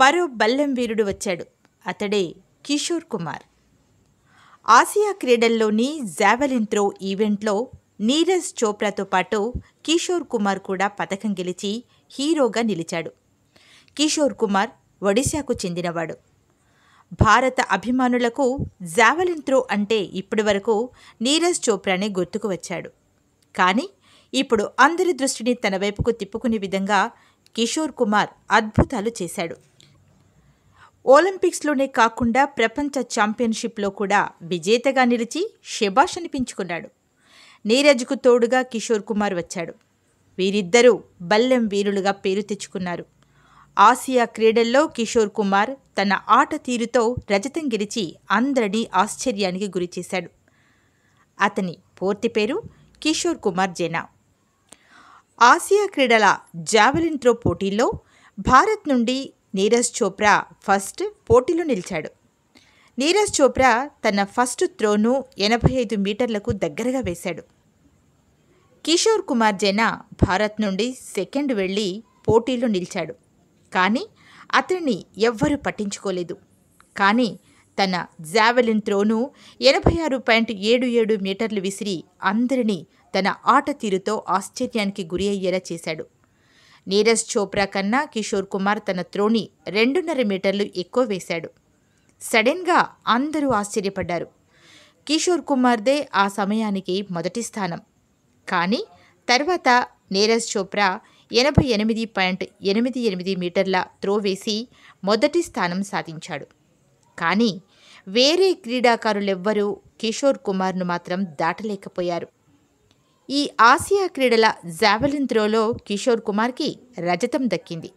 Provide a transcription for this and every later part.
మరో బల్లెం వీరుడు వచ్చాడు అతడే కిషోర్ కుమార్ ఆసియా క్రీడల్లోని జావెలిన్ త్రో ఈవెంట్లో నీరజ్ చోప్రాతో పాటు కిషోర్ కుమార్ కూడా పథకం గెలిచి హీరోగా నిలిచాడు కిషోర్ కుమార్ ఒడిశాకు చెందినవాడు భారత అభిమానులకు జావెలిన్ త్రో అంటే ఇప్పటి వరకు నీరజ్ చోప్రానే గుర్తుకు వచ్చాడు కానీ ఇప్పుడు అందరి దృష్టిని తన వైపుకు తిప్పుకునే విధంగా కిషోర్ కుమార్ అద్భుతాలు చేశాడు ఒలింపిక్స్లోనే కాకుండా ప్రపంచ ఛాంపియన్షిప్లో కూడా విజేతగా నిలిచి శభాష్ అనిపించుకున్నాడు నీరజ్కు తోడుగా కిషోర్ కుమార్ వచ్చాడు వీరిద్దరూ బల్లెం వీరులుగా పేరు తెచ్చుకున్నారు ఆసియా క్రీడల్లో కిషోర్ కుమార్ తన ఆట తీరుతో రజతం గెలిచి అందరినీ ఆశ్చర్యానికి గురిచేశాడు అతని పూర్తి పేరు కిషోర్ కుమార్ జెనా ఆసియా క్రీడల జావెలిన్ త్రో పోటీల్లో భారత్ నుండి నీరజ్ చోప్రా ఫస్ట్ పోటీలో నిలిచాడు నీరజ్ చోప్రా తన ఫస్ట్ త్రోను ఎనభై ఐదు మీటర్లకు దగ్గరగా వేశాడు కిషోర్ కుమార్ జైనా భారత్ నుండి సెకండ్ వెళ్ళి పోటీలో నిలిచాడు కానీ అతనిని ఎవ్వరూ పట్టించుకోలేదు కానీ తన జావెలిన్ త్రోను ఎనభై ఆరు పాయింట్ ఏడు ఏడు మీటర్లు విసిరి అందరినీ తన ఆట తీరుతో ఆశ్చర్యానికి గురి అయ్యేలా చేశాడు నీరజ్ చోప్రా కన్నా కిషోర్ కుమార్ తన త్రోని రెండున్నర మీటర్లు ఎక్కువ వేశాడు సడెన్గా అందరూ ఆశ్చర్యపడ్డారు కిషోర్ కుమార్దే ఆ సమయానికి మొదటి స్థానం కానీ తర్వాత నీరజ్ చోప్రా ఎనభై ఎనిమిది పాయింట్ ఎనిమిది ఎనిమిది మీటర్ల త్రో వేసి మొదటి స్థానం సాధించాడు కానీ వేరే క్రీడాకారులెవ్వరూ కిషోర్ కుమార్ను మాత్రం దాటలేకపోయారు ఈ ఆసియా క్రీడల జావెలిన్ త్రోలో కిషోర్ కుమార్కి రజతం దక్కింది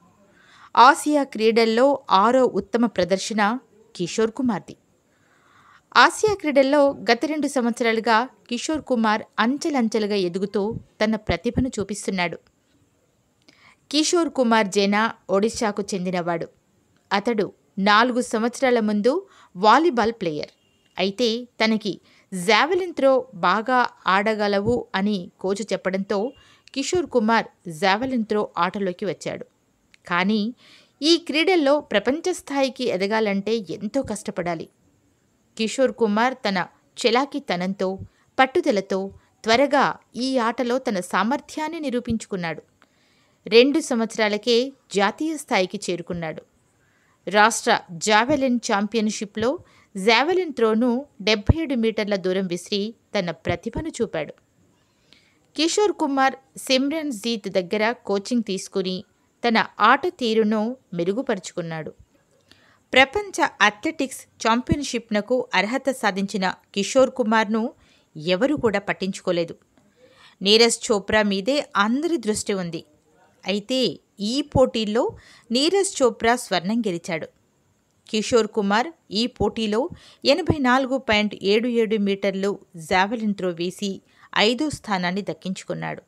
ఆసియా క్రీడల్లో ఆరో ఉత్తమ ప్రదర్శన కిషోర్ కుమార్ది ఆసియా క్రీడల్లో గత రెండు సంవత్సరాలుగా కిషోర్ కుమార్ అంచెలంచెలుగా ఎదుగుతూ తన ప్రతిభను చూపిస్తున్నాడు కిషోర్ కుమార్ జేనా ఒడిశాకు చెందినవాడు అతడు నాలుగు సంవత్సరాల ముందు వాలీబాల్ ప్లేయర్ అయితే తనకి జావెలిన్ త్రో బాగా ఆడగలవు అని కోచ్ చెప్పడంతో కిషోర్ కుమార్ జావెలిన్ త్రో ఆటలోకి వచ్చాడు కానీ ఈ క్రీడల్లో ప్రపంచ స్థాయికి ఎదగాలంటే ఎంతో కష్టపడాలి కిషోర్ కుమార్ తన చెలాకితనంతో పట్టుదలతో త్వరగా ఈ ఆటలో తన సామర్థ్యాన్ని నిరూపించుకున్నాడు రెండు సంవత్సరాలకే జాతీయ స్థాయికి చేరుకున్నాడు రాష్ట్ర జావెలిన్ ఛాంపియన్షిప్లో జావెలిన్ త్రోను డెబ్బై ఏడు మీటర్ల దూరం విసిరి తన ప్రతిభను చూపాడు కిషోర్ కుమార్ సిమ్రన్ జీత్ దగ్గర కోచింగ్ తీసుకుని తన ఆట తీరును మెరుగుపరుచుకున్నాడు ప్రపంచ అథ్లెటిక్స్ ఛాంపియన్షిప్నకు అర్హత సాధించిన కిషోర్ కుమార్ను ఎవరూ కూడా పట్టించుకోలేదు నీరజ్ చోప్రా మీదే అందరి దృష్టి ఉంది అయితే ఈ పోటీల్లో నీరజ్ చోప్రా స్వర్ణం గెలిచాడు కిషోర్ కుమార్ ఈ పోటీలో ఎనభై నాలుగు పాయింట్ ఏడు ఏడు మీటర్లు జావెలిన్ త్రో వేసి ఐదో స్థానాన్ని దక్కించుకున్నాడు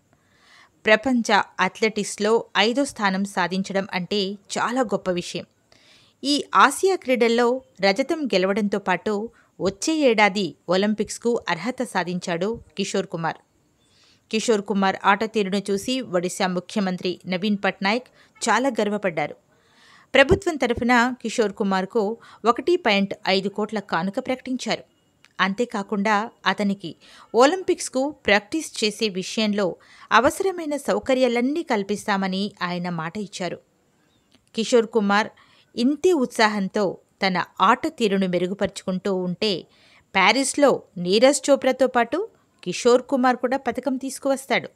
ప్రపంచ అథ్లెటిక్స్లో ఐదో స్థానం సాధించడం అంటే చాలా గొప్ప విషయం ఈ ఆసియా క్రీడల్లో రజతం గెలవడంతో పాటు వచ్చే ఏడాది ఒలింపిక్స్కు అర్హత సాధించాడు కిషోర్ కుమార్ కిషోర్ కుమార్ ఆట తీరును చూసి ఒడిశా ముఖ్యమంత్రి నవీన్ పట్నాయక్ చాలా గర్వపడ్డారు ప్రభుత్వం తరఫున కిషోర్ కుమార్కు ఒకటి పాయింట్ ఐదు కోట్ల కానుక ప్రకటించారు అంతేకాకుండా అతనికి ఒలింపిక్స్కు ప్రాక్టీస్ చేసే విషయంలో అవసరమైన సౌకర్యాలన్నీ కల్పిస్తామని ఆయన మాట ఇచ్చారు కిషోర్ కుమార్ ఇంతే ఉత్సాహంతో తన ఆట తీరును మెరుగుపరుచుకుంటూ ఉంటే ప్యారిస్లో నీరజ్ చోప్రాతో పాటు కిషోర్ కుమార్ కూడా పథకం తీసుకువస్తాడు